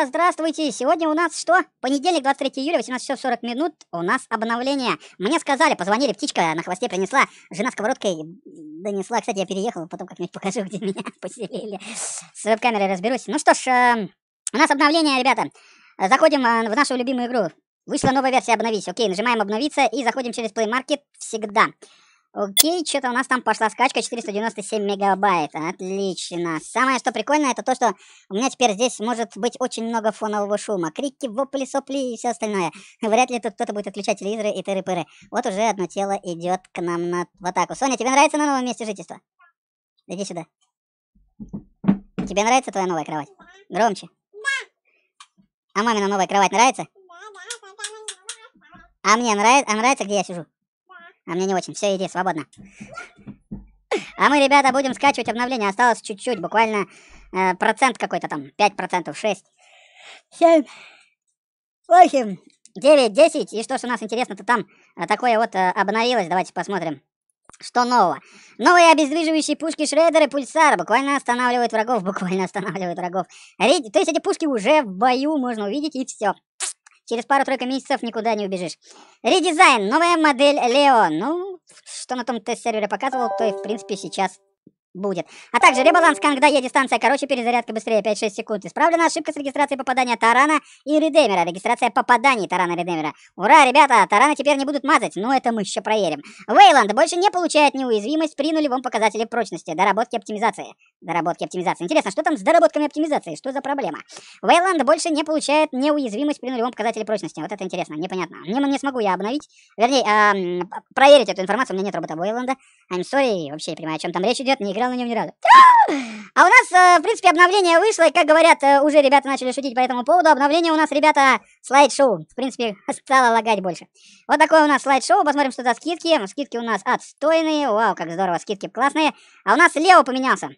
ребята, здравствуйте! Сегодня у нас что? Понедельник, 23 июля, 18 часов 40 минут. У нас обновление. Мне сказали, позвонили, птичка на хвосте принесла. Жена сковородкой донесла. Кстати, я переехал, потом как-нибудь покажу, где меня поселили. С веб-камерой разберусь. Ну что ж, эм, у нас обновление, ребята. Заходим э, в нашу любимую игру. Вышла новая версия «Обновись». Окей, нажимаем «Обновиться» и заходим через Play Market всегда. Окей, что-то у нас там пошла скачка 497 мегабайт. Отлично. Самое что прикольное, это то, что у меня теперь здесь может быть очень много фонового шума. Крики, вопли, сопли и все остальное. Вряд ли тут кто-то будет отключать телевизоры и тыры-пыры. Вот уже одно тело идет к нам на... в атаку. Соня, тебе нравится на новом месте жительства? Иди сюда. Тебе нравится твоя новая кровать? Громче. Да. А мамина новая кровать нравится? А мне нравится? А нравится, где я сижу? А мне не очень. Все, иди, свободно. А мы, ребята, будем скачивать обновление. Осталось чуть-чуть, буквально э, процент какой-то там. 5%, 6, 7, 8, 9, 10. И что ж у нас интересно-то там а такое вот э, обновилось. Давайте посмотрим. Что нового? Новые обездвиживающие пушки Шредера и пульсар. буквально останавливают врагов, буквально останавливают врагов. То есть эти пушки уже в бою можно увидеть и все. Через пару-тройку месяцев никуда не убежишь. Редизайн. Новая модель Лео. Ну, что на том тест-сервере показывал, то и, в принципе, сейчас будет. А также ребаланс, когда Е дистанция короче, перезарядка быстрее 5-6 секунд. Исправлена ошибка с регистрацией попадания Тарана и Редемера. Регистрация попаданий Тарана и Редемера. Ура, ребята, Тарана теперь не будут мазать, но это мы еще проверим. Вейланд больше не получает неуязвимость при нулевом показателе прочности. Доработки оптимизации. Доработки оптимизации. Интересно, что там с доработками оптимизации? Что за проблема? Вейланд больше не получает неуязвимость при нулевом показателе прочности. Вот это интересно, непонятно. Не, не смогу я обновить. Вернее, эм, проверить эту информацию. У меня нет робота Вейланда. I'm sorry, вообще не понимаю, о чем там речь идет. Не играл на нем ни разу. А у нас, э, в принципе, обновление вышло, и, как говорят, э, уже ребята начали шутить по этому поводу. Обновление у нас, ребята, слайд-шоу. В принципе, стало лагать больше. Вот такое у нас слайд-шоу. Посмотрим, что за скидки. Скидки у нас отстойные. Вау, как здорово, скидки классные. А у нас Лео поменялся.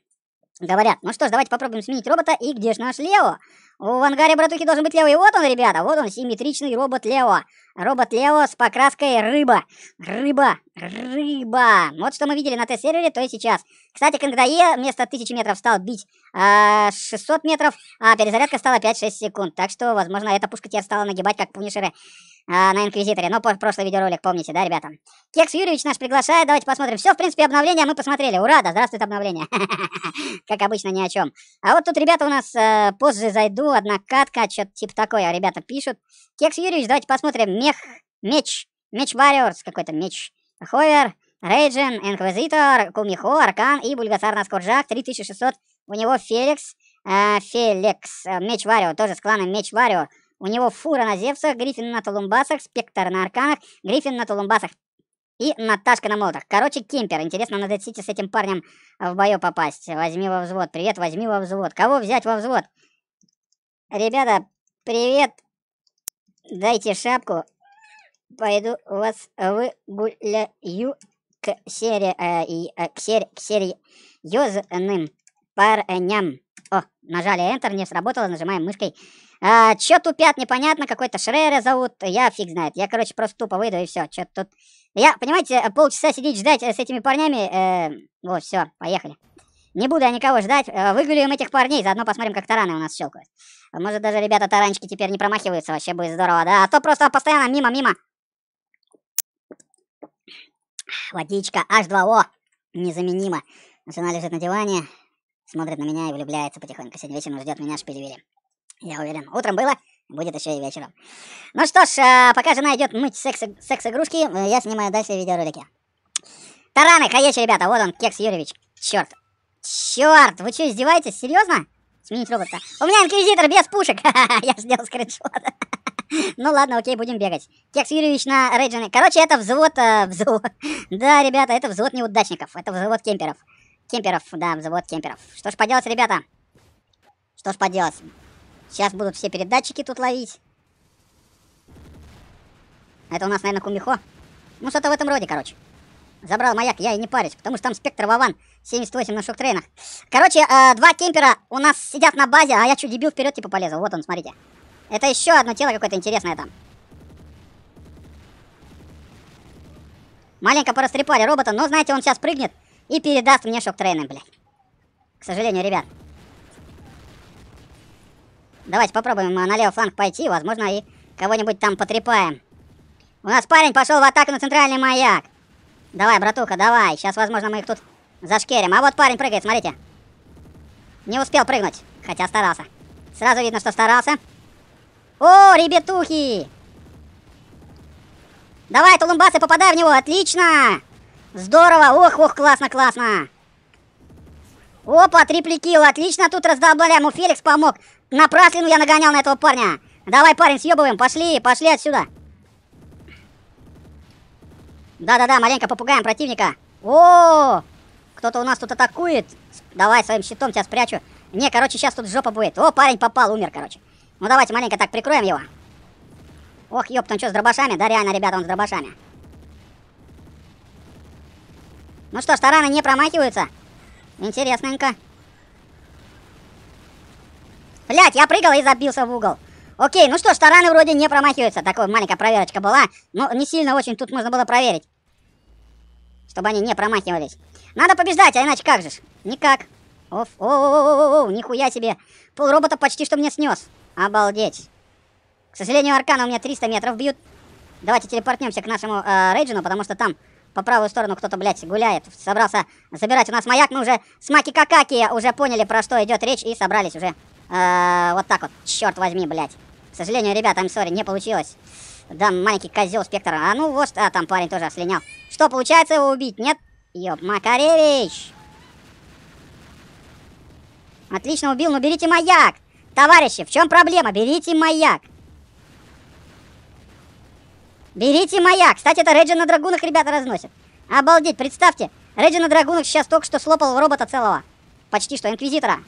Говорят, ну что ж, давайте попробуем сменить робота. И где же наш Лео? В ангаре братухи должен быть Лео. И вот он, ребята, вот он, симметричный робот Лео. Робот Лео с покраской рыба. Рыба, рыба. Вот что мы видели на тест-сервере, то и сейчас. Кстати, когда Кангдае вместо 1000 метров стал бить э, а, 600 метров, а перезарядка стала 5-6 секунд. Так что, возможно, эта пушка теперь стала нагибать, как пунишеры. А, на Инквизиторе. Но ну, прошлый видеоролик, помните, да, ребята? Кекс Юрьевич наш приглашает, давайте посмотрим. Все, в принципе, обновление мы посмотрели. Ура, да, здравствует обновление. Как обычно, ни о чем. А вот тут ребята у нас э, позже зайду, одна катка, что-то типа такое, а ребята пишут. Кекс Юрьевич, давайте посмотрим. Мех, меч, меч Warriors, какой-то меч. Ховер, Рейджин, Инквизитор, Кумихо, Аркан и Бульгасар на Наскоржак, 3600. У него Феликс, э, Феликс, э, меч Варио, тоже с кланом меч Варио. У него фура на Зевсах, Гриффин на Толумбасах, Спектр на Арканах, Гриффин на Толумбасах и Наташка на молотах. Короче, Кемпер. Интересно, надо Сити с этим парнем в бою попасть. Возьми во взвод. Привет, возьми во взвод. Кого взять во взвод? Ребята, привет. Дайте шапку. Пойду вас выгуляю к серии Э, и, э, к серии к серии юзным парням. О, нажали Enter, не сработало, нажимаем мышкой а, чё тупят, непонятно, какой-то Шрера зовут, я фиг знает. Я, короче, просто тупо выйду и все. Чё тут... Я, понимаете, полчаса сидеть ждать э, с этими парнями... Э, вот, все, поехали. Не буду я никого ждать. Э, выгуляем этих парней, заодно посмотрим, как тараны у нас щелкают. Может, даже ребята таранчики теперь не промахиваются, вообще будет здорово, да? А то просто постоянно мимо-мимо. Водичка H2O. Незаменимо. Жена лежит на диване, смотрит на меня и влюбляется потихоньку. Сегодня вечером ждет меня шпилевили. Я уверен. Утром было, будет еще и вечером. Ну что ж, а, пока жена идет мыть секс-игрушки, секс э, я снимаю дальше видеоролики. Тараны, хаечи, ребята, вот он, Кекс Юрьевич. Черт. Черт, вы что, издеваетесь? Серьезно? Сменить робота. У меня инквизитор без пушек. Я сделал скриншот. Ну ладно, окей, будем бегать. Кекс Юрьевич на Рейджене. Короче, это взвод... Э, взвод. Да, ребята, это взвод неудачников. Это взвод кемперов. Кемперов, да, взвод кемперов. Что ж поделать, ребята? Что ж поделать? Сейчас будут все передатчики тут ловить. Это у нас, наверное, Кумихо. Ну, что-то в этом роде, короче. Забрал маяк, я и не парюсь, потому что там спектр Вован 78 на шоктрейнах. Короче, э, два кемпера у нас сидят на базе, а я чуть дебил вперед типа полезу. Вот он, смотрите. Это еще одно тело какое-то интересное там. Маленько порастрепали робота, но, знаете, он сейчас прыгнет и передаст мне шок-трейны, блядь. К сожалению, ребят. Давайте попробуем а, на левый фланг пойти, возможно, и кого-нибудь там потрепаем. У нас парень пошел в атаку на центральный маяк. Давай, братуха, давай. Сейчас, возможно, мы их тут зашкерим. А вот парень прыгает, смотрите. Не успел прыгнуть, хотя старался. Сразу видно, что старался. О, ребятухи! Давай, тулумбасы, попадай в него, отлично! Здорово, ох, ох, классно, классно! Опа, триплекил, отлично тут раздолбали. у Феликс помог. Напраслину я нагонял на этого парня. Давай, парень, съебываем. Пошли, пошли отсюда. Да-да-да, маленько попугаем противника. О, кто-то у нас тут атакует. Давай своим щитом тебя спрячу. Не, короче, сейчас тут жопа будет. О, парень попал, умер, короче. Ну давайте маленько так прикроем его. Ох, ёпта, он что, с дробашами? Да реально, ребята, он с дробашами. Ну что ж, тараны не промахиваются. Интересненько. Блять, я прыгал и забился в угол. Окей, ну что ж, тараны вроде не промахиваются. Такая маленькая проверочка была. Но ну, не сильно очень тут можно было проверить. Чтобы они не промахивались. Надо побеждать, а иначе как же Никак. Оф, о, о, о, о, о, нихуя себе. Пол робота почти что мне снес. Обалдеть. К сожалению, аркана у меня 300 метров бьют. Давайте телепортнемся к нашему э, Рейджину, потому что там по правую сторону кто-то, блядь, гуляет. Собрался забирать у нас маяк. Мы уже с Маки Какаки уже поняли, про что идет речь, и собрались уже Э, вот так вот. Черт возьми, блядь. К сожалению, ребята, I'm sorry, не получилось. Да, маленький козел спектра. А ну вот, а там парень тоже слинял. Что, получается его убить, нет? Ёб, Макаревич! Отлично убил, но ну берите маяк! Товарищи, в чем проблема? Берите маяк! Берите маяк! Кстати, это Реджи на драгунах ребята разносят. Обалдеть, представьте, Реджи на драгунах сейчас только что слопал в робота целого. Почти что, инквизитора.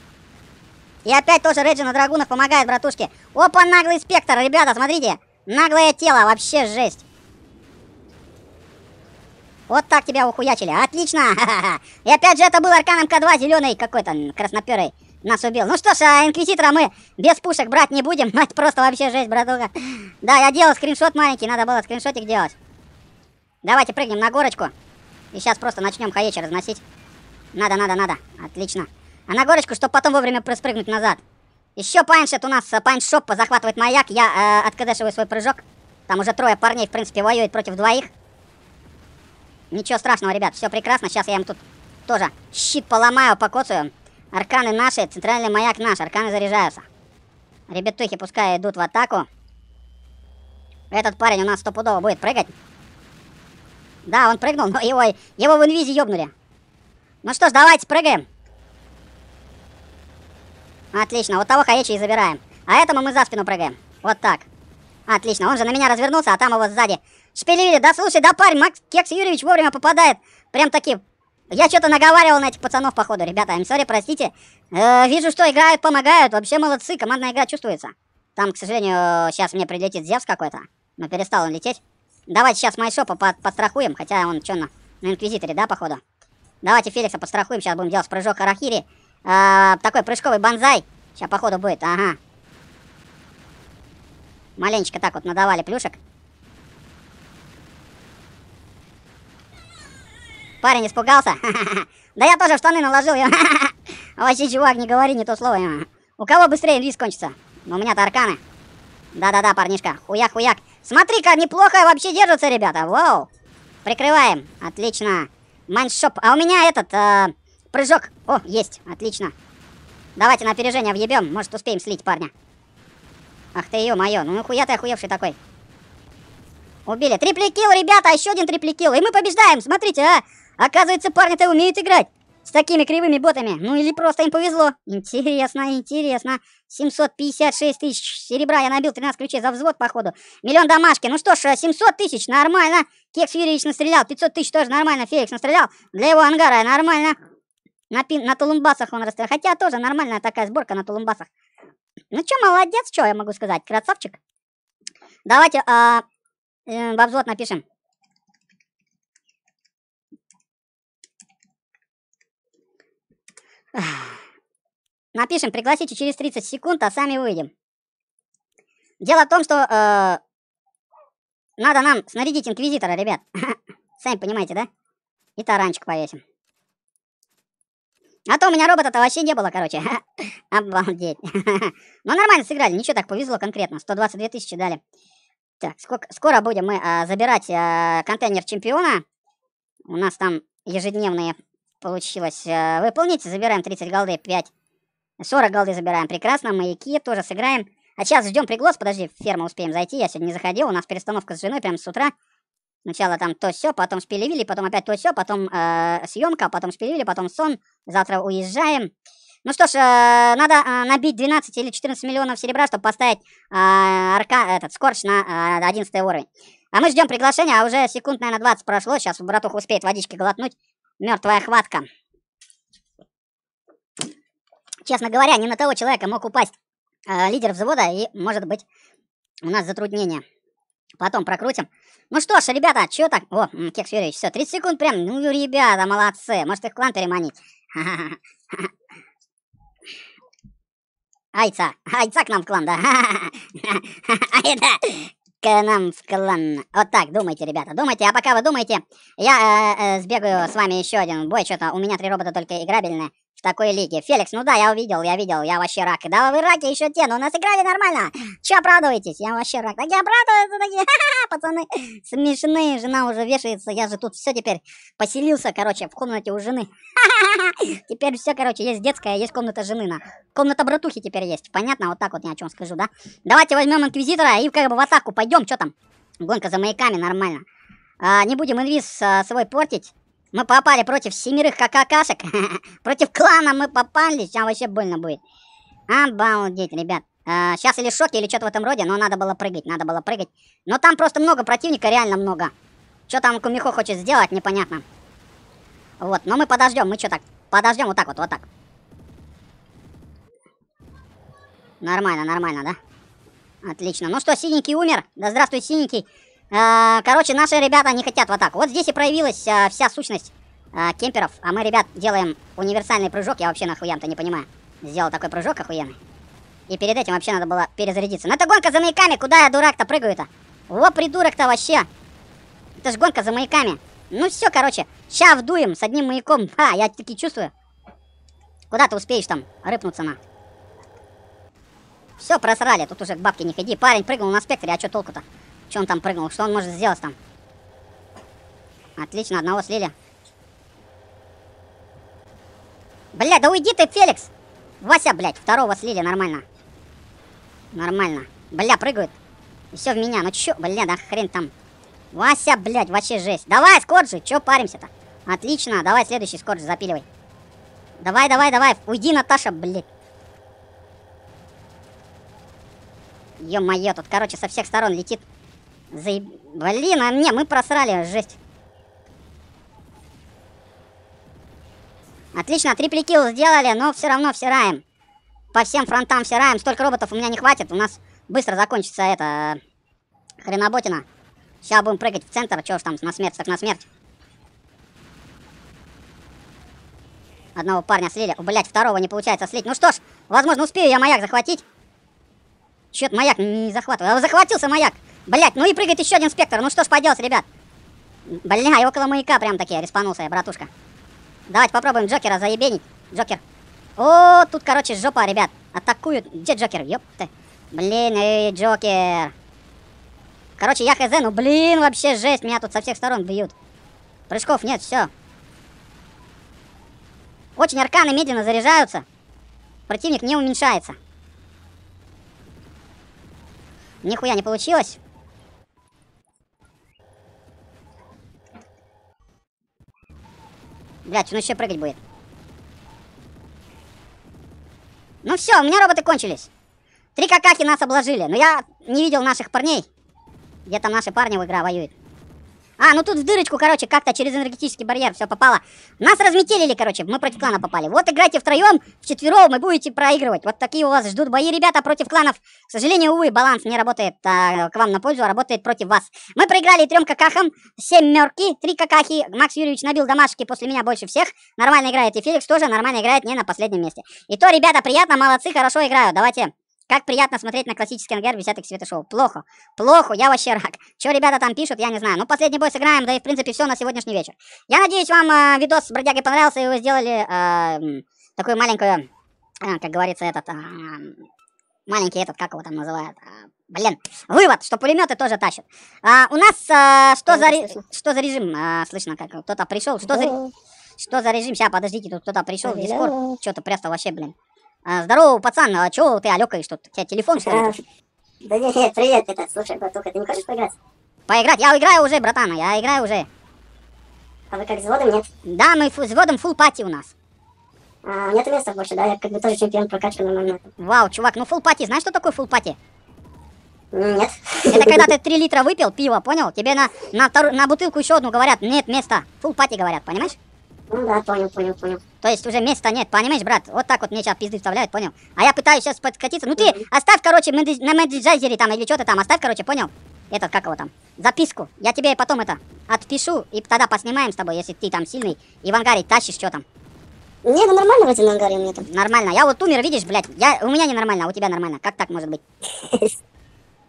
И опять тоже Реджина Драгунов помогает, братушке. Опа, наглый спектр, ребята, смотрите. Наглое тело, вообще жесть. Вот так тебя ухуячили. Отлично! И опять же это был Арканом К2, зеленый какой-то, красноперый, нас убил. Ну что ж, а Инквизитора мы без пушек брать не будем. Мать, просто вообще жесть, братуха. Да, я делал скриншот маленький, надо было скриншотик делать. Давайте прыгнем на горочку. И сейчас просто начнем хаечи разносить. Надо, надо, надо. Отлично а на горочку, чтобы потом вовремя проспрыгнуть назад. Еще паншет у нас, э, паншоп захватывает маяк, я э, откадешиваю свой прыжок. Там уже трое парней, в принципе, воюют против двоих. Ничего страшного, ребят, все прекрасно. Сейчас я им тут тоже щит поломаю, покоцаю. Арканы наши, центральный маяк наш, арканы заряжаются. Ребятухи пускай идут в атаку. Этот парень у нас стопудово будет прыгать. Да, он прыгнул, но его, его в инвизе ёбнули. Ну что ж, давайте прыгаем. Отлично, вот того Хаичи забираем. А этому мы за спину прыгаем. Вот так. Отлично, он же на меня развернулся, а там его сзади шпилили. Да слушай, да парень, Макс Кекс Юрьевич вовремя попадает. Прям таки. Я что-то наговаривал на этих пацанов, походу, ребята. I'm sorry, простите. Э, вижу, что играют, помогают. Вообще молодцы, командная игра чувствуется. Там, к сожалению, сейчас мне прилетит Зевс какой-то. Но перестал он лететь. Давайте сейчас Майшопа под подстрахуем. Хотя он что, на, на Инквизиторе, да, походу? Давайте Феликса подстрахуем. Сейчас будем делать прыжок арахири. А, такой прыжковый банзай. Сейчас, походу, будет. Ага. Маленечко так вот надавали плюшек. Парень испугался. Да я тоже в штаны наложил. Вообще, чувак, не говори не то слово. У кого быстрее рис кончится? У меня-то арканы. Да-да-да, парнишка. Хуяк-хуяк. Смотри-ка, неплохо вообще держатся, ребята. Вау. Прикрываем. Отлично. Майншоп. А у меня этот... Э Прыжок. О, есть. Отлично. Давайте на опережение въебем. Может, успеем слить парня. Ах ты ё-моё. Ну, нахуя ты охуевший такой? Убили. Трипликил, ребята. Еще один трипликил. И мы побеждаем. Смотрите, а. Оказывается, парни-то умеют играть. С такими кривыми ботами. Ну или просто им повезло. Интересно, интересно. 756 тысяч серебра. Я набил 13 ключей за взвод, походу. Миллион домашки. Ну что ж, 700 э, тысяч, нормально. Кекс Юрьевич настрелял. 500 тысяч тоже нормально. Феликс настрелял. Для его ангара нормально. На, пин, на тулумбасах он расстроил. Хотя тоже нормальная такая сборка на тулумбасах. Ну что, молодец, что я могу сказать, красавчик. Давайте а, э, в обзор напишем. Напишем, пригласите через 30 секунд, а сами выйдем. Дело в том, что э, надо нам снарядить инквизитора, ребят. сами понимаете, да? И таранчик повесим. А то у меня робота-то вообще не было, короче. Обалдеть. Но ну, нормально сыграли, ничего так повезло конкретно. 122 тысячи дали. Так, сколько, скоро будем мы а, забирать а, контейнер чемпиона. У нас там ежедневные получилось а, выполнить. Забираем 30 голды, 5. 40 голды забираем. Прекрасно, маяки тоже сыграем. А сейчас ждем приглас, подожди, ферма успеем зайти. Я сегодня не заходил, у нас перестановка с женой прямо с утра. Сначала там то все, потом шпилевили, потом опять то все, потом э, съемка, потом шпилевили, потом сон. Завтра уезжаем. Ну что ж, э, надо э, набить 12 или 14 миллионов серебра, чтобы поставить э, арка, этот, скорч на э, 11 уровень. А мы ждем приглашения, а уже секунд, наверное, 20 прошло. Сейчас братуха успеет водички глотнуть. Мертвая хватка. Честно говоря, не на того человека мог упасть э, лидер взвода, и, может быть, у нас затруднение. Потом прокрутим. Ну что ж, ребята, что так? О, Кекс Юрьевич, все, 30 секунд прям. Ну, ребята, молодцы. Может, их клан переманить? Айца. Айца к нам в клан, да? Айда. К нам в клан. Вот так, думайте, ребята, думайте. А пока вы думаете, я э, э, сбегаю с вами еще один бой. Что-то у меня три робота только играбельные такой лиги. Феликс, ну да, я увидел, я видел, я вообще рак. Да вы раки еще те, но у нас играли нормально. Че оправдываетесь? Я вообще рак. Такие оправдываются, такие, ха-ха, пацаны. Смешные, жена уже вешается, я же тут все теперь поселился, короче, в комнате у жены. Теперь все, короче, есть детская, есть комната жены, на. Комната братухи теперь есть, понятно? Вот так вот я о чем скажу, да? Давайте возьмем инквизитора и как бы в атаку пойдем, что там? Гонка за маяками, нормально. А, не будем инвиз а, свой портить. Мы попали против семерых какакашек. против клана мы попали, Сейчас вообще больно будет. Обалдеть, ребят. А, сейчас или шок, или что-то в этом роде, но надо было прыгать, надо было прыгать. Но там просто много противника, реально много. Что там Кумихо хочет сделать, непонятно. Вот, но мы подождем, мы что так? Подождем вот так вот, вот так. Нормально, нормально, да? Отлично. Ну что, синенький умер. Да здравствуй, синенький. А, короче, наши ребята не хотят вот так. Вот здесь и проявилась а, вся сущность а, кемперов. А мы, ребят, делаем универсальный прыжок. Я вообще нахуям-то не понимаю. Сделал такой прыжок охуенный. И перед этим вообще надо было перезарядиться. Но это гонка за маяками. Куда я, дурак-то, прыгаю-то? Во, придурок-то вообще. Это же гонка за маяками. Ну все, короче. сейчас вдуем с одним маяком. А, я таки чувствую. Куда ты успеешь там рыпнуться на? Все, просрали. Тут уже к бабке не ходи. Парень прыгнул на спектре, а что толку-то? Что он там прыгнул? Что он может сделать там? Отлично, одного слили. Бля, да уйди ты, Феликс! Вася, блядь, второго слили, нормально. Нормально. Бля, прыгают. И все в меня. Ну чё, бля, да хрен там. Вася, блядь, вообще жесть. Давай, Скорджи, чё паримся-то? Отлично, давай следующий Скорджи запиливай. Давай, давай, давай, уйди, Наташа, блядь. Ё-моё, тут, короче, со всех сторон летит Заеб... Блин, а не, мы просрали, жесть. Отлично, трипли килл сделали, но все равно все раем. По всем фронтам все раем. Столько роботов у меня не хватит. У нас быстро закончится это... Хреноботина. Сейчас будем прыгать в центр. Чего ж там, на смерть так на смерть. Одного парня слили. Блять, второго не получается слить. Ну что ж, возможно, успею я маяк захватить. Чё-то маяк не захватываю. А захватился маяк. Блять, ну и прыгает еще один спектр. Ну что ж поделать, ребят. Бля, а и около маяка прям такие респанулся я, братушка. Давайте попробуем Джокера заебенить. Джокер. О, тут, короче, жопа, ребят. Атакуют. Где Джокер? Ёпта. Блин, эй, Джокер. Короче, я хз, ну блин, вообще жесть. Меня тут со всех сторон бьют. Прыжков нет, все. Очень арканы медленно заряжаются. Противник не уменьшается. Нихуя не получилось. Блядь, он еще прыгать будет. Ну все, у меня роботы кончились. Три какахи нас обложили. Но я не видел наших парней. Где там наши парни в игра воюют. А, ну тут в дырочку, короче, как-то через энергетический барьер все попало. Нас разметелили, короче, мы против клана попали. Вот играйте втроем, вчетвером и будете проигрывать. Вот такие у вас ждут бои, ребята, против кланов. К сожалению, увы, баланс не работает а, к вам на пользу, а работает против вас. Мы проиграли трем какахам, семь мерки, три какахи. Макс Юрьевич набил домашки после меня больше всех. Нормально играет и Феликс тоже нормально играет, не на последнем месте. И то, ребята, приятно, молодцы, хорошо играю. Давайте как приятно смотреть на классический ангер «Десятых света шоу». Плохо. Плохо, я вообще рак. Что ребята там пишут, я не знаю. Ну, последний бой сыграем, да и, в принципе, все на сегодняшний вечер. Я надеюсь, вам э, видос с бродягой понравился, и вы сделали э, такую маленькую, э, как говорится, этот... Э, маленький этот, как его там называют, а, блин, вывод, что пулеметы тоже тащат. А, у нас а, что, за, ре... что за режим, а, слышно, как кто-то пришел, что за, что за режим, сейчас, подождите, тут кто-то пришел в Дискорд, что-то просто вообще, блин. А, здорово, пацан, а чё ты алёкаешь тут? У тебя телефон, что ли? да нет, привет, это, слушай, братуха, ты не хочешь поиграть? Поиграть? Я играю уже, братан, я играю уже. А вы как, с водом нет? Да, мы с водом фул пати у нас. А, нет места больше, да? Я как бы тоже чемпион прокачка на момент. Вау, чувак, ну фул пати, знаешь, что такое фул пати? Нет. Это когда ты 3 литра выпил пива, понял? Тебе на, на, на бутылку еще одну говорят, нет места. Фул пати говорят, понимаешь? Ну да, понял, понял, понял. То есть уже места нет, понимаешь, брат? Вот так вот мне сейчас пизды вставляют, понял? А я пытаюсь сейчас подкатиться. Ну ты оставь, короче, на менеджере там или что-то там, оставь, короче, понял? Этот, как его там, записку. Я тебе потом это отпишу, и тогда поснимаем с тобой, если ты там сильный. И в ангаре тащишь, что там. Нет, ну нормально вроде на ангаре у меня там. Нормально. Я вот умер, видишь, блядь. Я, у меня не нормально, а у тебя нормально. Как так может быть?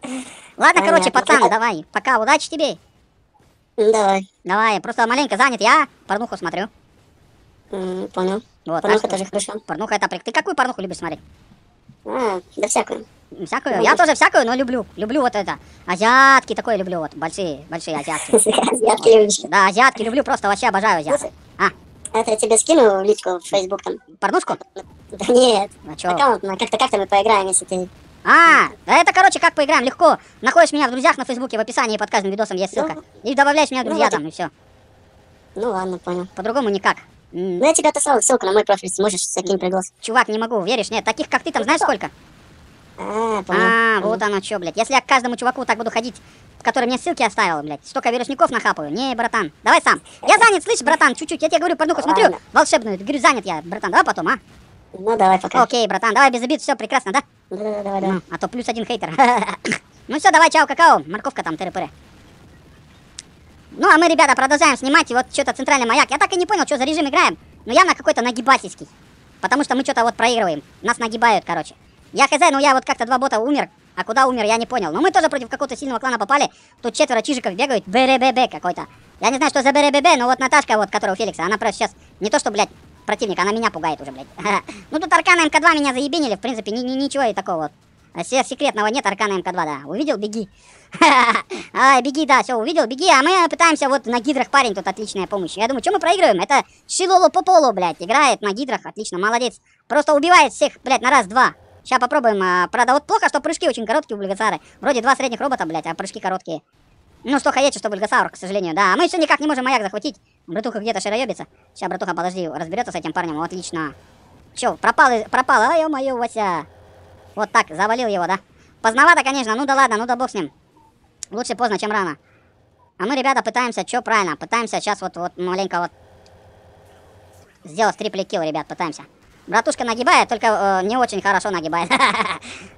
Ладно, короче, пацан, давай. Пока, удачи тебе. Давай. Давай, просто маленько занят. Я порнуху смотрю понял. Вот, порнуха тоже хорошо. Порнуха это прик. Ты какую порнуху любишь смотреть? А, да всякую. Всякую? Ну, я тоже всякую, но люблю. Люблю вот это. Азиатки такое люблю, вот. Большие, большие азиатки. Азиатки любишь? Да, азиатки люблю, просто вообще обожаю азиатки. А? а. Это я тебе скину личку в Facebook там. Порнушку? Да нет. А чё? Ну, как-то как-то мы поиграем, если ты... А, да это, короче, как поиграем, легко. Находишь меня в друзьях на Фейсбуке, в описании под каждым видосом есть ссылка. Ну, и добавляешь меня в ну, друзья там, и все. Ну ладно, понял. По-другому никак. Ну, я тебе отослал ссылку на мой профиль, сможешь с таким приглас. Чувак, не могу, веришь? Нет, таких, как ты, там ну знаешь сколько? А, а, вот оно что, блядь. Если я к каждому чуваку так буду ходить, который мне ссылки оставил, блядь, столько верушников нахапаю. Не, братан, давай сам. Я занят, слышь, братан, чуть-чуть. Я тебе говорю, порнуху смотрю, волшебную. Говорю, занят я, братан, давай потом, а? Ну, давай пока. Окей, братан, давай без обид, все прекрасно, да? Да-да-да. Ну, а то плюс один хейтер. ну все, давай, чао, какао, морковка там, тыры-пыры. Ну, а мы, ребята, продолжаем снимать, и вот что-то центральный маяк. Я так и не понял, что за режим играем, но я на какой-то нагибательский. Потому что мы что-то вот проигрываем. Нас нагибают, короче. Я хз, ну я вот как-то два бота умер, а куда умер, я не понял. Но мы тоже против какого-то сильного клана попали. Тут четверо чижиков бегают. БРББ какой-то. Я не знаю, что за БРББ, но вот Наташка, вот, которая у Феликса, она просто сейчас не то что, блядь, противник, она меня пугает уже, блядь. Ну тут Аркана МК-2 меня заебинили, в принципе, ни -ни ничего и такого. вот. Э, секретного нет, аркана МК-2, да. Увидел, беги. А, беги, да, все, увидел, беги. А мы пытаемся, вот на гидрах парень тут отличная помощь. Я думаю, что мы проигрываем? Это Шилоло Пополо, блядь, играет на гидрах, отлично, молодец. Просто убивает всех, блядь, на раз-два. Сейчас попробуем, а, правда, вот плохо, что прыжки очень короткие у Бульгасары. Вроде два средних робота, блядь, а прыжки короткие. Ну, что хотите, что Блигасаур, к сожалению, да. А мы все никак не можем маяк захватить. Братуха где-то шароебится. Сейчас, братуха, подожди, разберется с этим парнем, отлично. Че, пропал, пропал, а, ё Вася. Вот так, завалил его, да? Поздновато, конечно, ну да ладно, ну да бог с ним. Лучше поздно, чем рано. А мы, ребята, пытаемся, что правильно, пытаемся сейчас вот, вот маленько вот сделать трипли килл, ребят, пытаемся. Братушка нагибает, только э, не очень хорошо нагибает.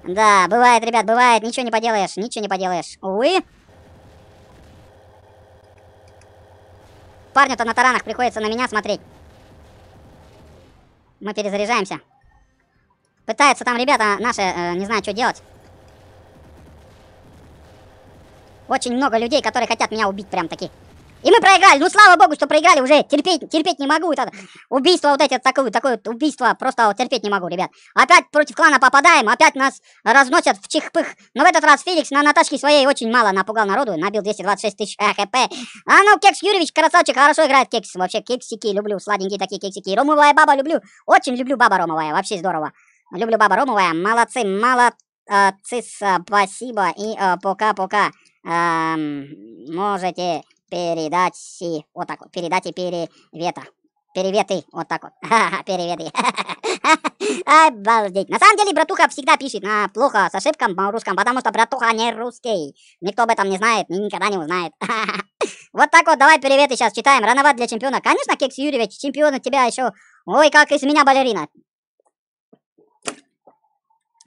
Да, бывает, ребят, бывает, ничего не поделаешь, ничего не поделаешь. Увы. Парню-то на таранах приходится на меня смотреть. Мы перезаряжаемся. Пытаются там ребята наши, э, не знаю, что делать. Очень много людей, которые хотят меня убить прям таки. И мы проиграли. Ну, слава богу, что проиграли уже. Терпеть, терпеть не могу. Это, убийство вот эти, такое, такое убийство. Просто вот, терпеть не могу, ребят. Опять против клана попадаем. Опять нас разносят в чих-пых. Но в этот раз Феликс на, на своей очень мало напугал народу. Набил 226 тысяч э, хп. А ну, Кекс Юрьевич, красавчик, хорошо играет Кекс. Вообще, кексики люблю. Сладенькие такие кексики. Ромовая баба люблю. Очень люблю баба Ромовая. Вообще здорово. Люблю баба Ромовая. Молодцы, молодцы, спасибо и э, пока-пока. Эм, можете передать и вот так вот, передать и перевета. Переветы, вот так вот. Переветы. Обалдеть. На самом деле, братуха всегда пишет на плохо, с ошибком по-русскому, потому что братуха не русский. Никто об этом не знает, никогда не узнает. Вот так вот, давай переветы сейчас читаем. Рановат для чемпиона. Конечно, Кекс Юрьевич, чемпион у тебя еще. Ой, как из меня балерина.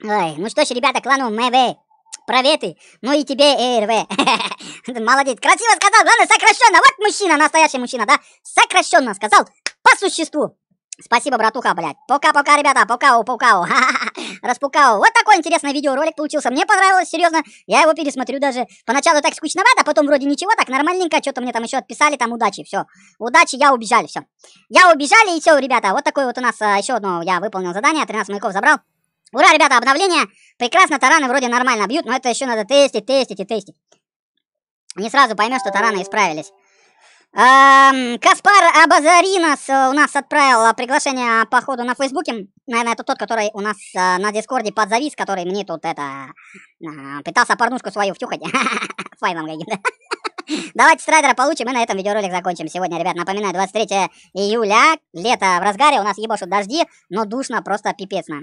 Ой, ну что ж, ребята, клану МВ, проветы, ну и тебе э ЭРВ. Молодец, красиво сказал, главное, сокращенно. Вот мужчина, настоящий мужчина, да? Сокращенно сказал, по существу. Спасибо, братуха, блядь. Пока-пока, ребята, покау, покау. Распукау. Вот такой интересный видеоролик получился. Мне понравилось, серьезно. Я его пересмотрю даже. Поначалу так скучновато, потом вроде ничего, так нормальненько. Что-то мне там еще отписали, там удачи, все. Удачи, я убежали, все. Я убежали, и все, ребята. Вот такой вот у нас а, еще одно я выполнил задание. 13 маяков забрал. Ура, ребята, обновление. Прекрасно, тараны вроде нормально бьют, но это еще надо тестить, тестить и тестить. Не сразу поймешь, что тараны исправились. Эм, Каспар Абазаринос у нас отправил приглашение по ходу на Фейсбуке. Наверное, это тот, который у нас э, на Дискорде подзавис, который мне тут это... Э, пытался порнушку свою втюхать. Фай вам, Гагин. Давайте страйдера получим и на этом видеоролик закончим сегодня, ребят. Напоминаю, 23 июля, лето в разгаре, у нас ебашут дожди, но душно, просто пипецно.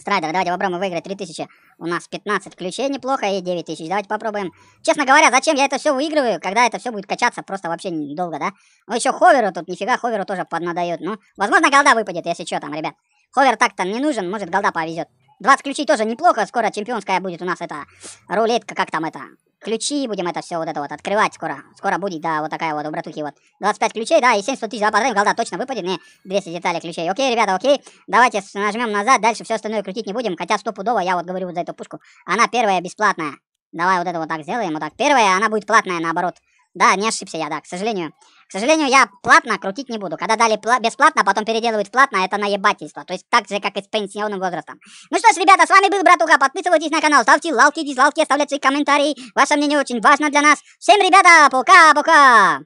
Страйдер, давайте попробуем выиграть 3000. У нас 15 ключей неплохо и 9000. Давайте попробуем. Честно говоря, зачем я это все выигрываю, когда это все будет качаться просто вообще долго, да? Ну еще ховеру тут нифига, ховеру тоже поднадает. Ну, возможно, голда выпадет, если что там, ребят. Ховер так-то не нужен, может голда повезет. 20 ключей тоже неплохо, скоро чемпионская будет у нас эта рулетка, как там это, ключи, будем это все вот это вот открывать скоро. Скоро будет, да, вот такая вот у братухи вот. 25 ключей, да, и 700 тысяч, да, подарим голда, точно выпадет мне 200 деталей ключей. Окей, ребята, окей, давайте нажмем назад, дальше все остальное крутить не будем, хотя стопудово, я вот говорю вот за эту пушку, она первая бесплатная. Давай вот это вот так сделаем, вот так. Первая, она будет платная, наоборот. Да, не ошибся я, да, к сожалению сожалению, я платно крутить не буду. Когда дали бесплатно, а потом переделывают в платно, это наебательство. То есть так же, как и с пенсионным возрастом. Ну что ж, ребята, с вами был Братуха. Подписывайтесь на канал, ставьте лайки, дизлайки, оставляйте комментарии. Ваше мнение очень важно для нас. Всем, ребята, пока-пока!